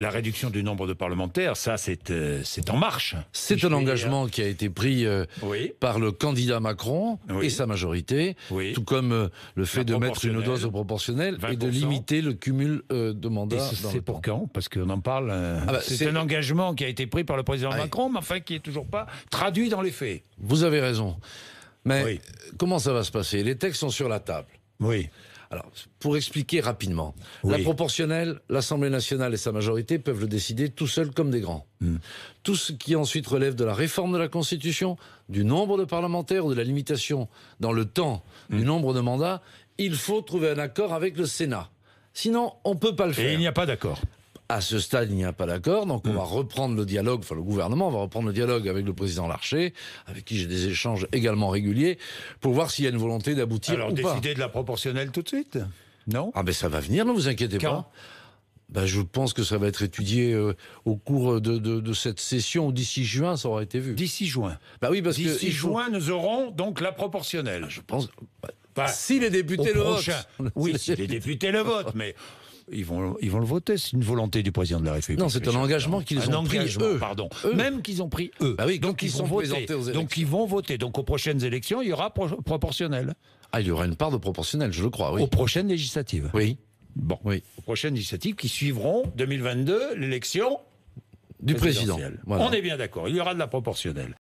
La réduction du nombre de parlementaires, ça, c'est euh, en marche. C'est un engagement qui a été pris euh, par le candidat Macron et sa majorité, tout comme euh, le fait de mettre une dose proportionnelle et de limiter le cumul de mandats. C'est pour quand Parce qu'on en parle. Ah bah, c'est un engagement qui a été pris par le président Macron, mais enfin qui n'est toujours pas traduit dans les faits. Vous avez raison. Mais comment ça va se passer Les textes sont sur la table. Oui. Alors, pour expliquer rapidement, la proportionnelle, l'Assemblée nationale et sa majorité peuvent le décider tout seuls comme des grands. Hmm. Tout ce qui ensuite relève de la réforme de la Constitution, du nombre de parlementaires ou de la limitation dans le temps du hmm. nombre de mandats, il faut trouver un accord avec le Sénat. Sinon, on ne peut pas le faire. Et il n'y a pas d'accord. À ce stade, il n'y a pas d'accord, donc on mm. va reprendre le dialogue, enfin le gouvernement va reprendre le dialogue avec le président Larcher, avec qui j'ai des échanges également réguliers, pour voir s'il y a une volonté d'aboutir. Alors décider de la proportionnelle tout de suite Non Ah ben ça va venir, ne vous inquiétez pas. Ben, je pense que ça va être étudié euh, au cours de, cette session. D'ici juin, ça aura été vu. D'ici juin. Ben oui, parce que d'ici juin, nous aurons donc la proportionnelle. Ah, je pense. si les députés le votent. Oui, si les députés le votent, mais ils vont, ils vont le voter. C'est une volonté du président de la République. Non, c'est un engagement qu'ils ont pris eux. Pardon. Eux. Même qu'ils ont pris eux. Ah donc ils, sont donc ils vont voter. Donc aux prochaines élections, il y aura proportionnel. Ah, il y aura une part de proportionnel, je le crois. Oui. Aux prochaines législatives. Oui. Bon. Oui. Aux prochaines législatives qui suivront 2022 l'élection du président. On est bien d'accord, il y aura de la proportionnelle.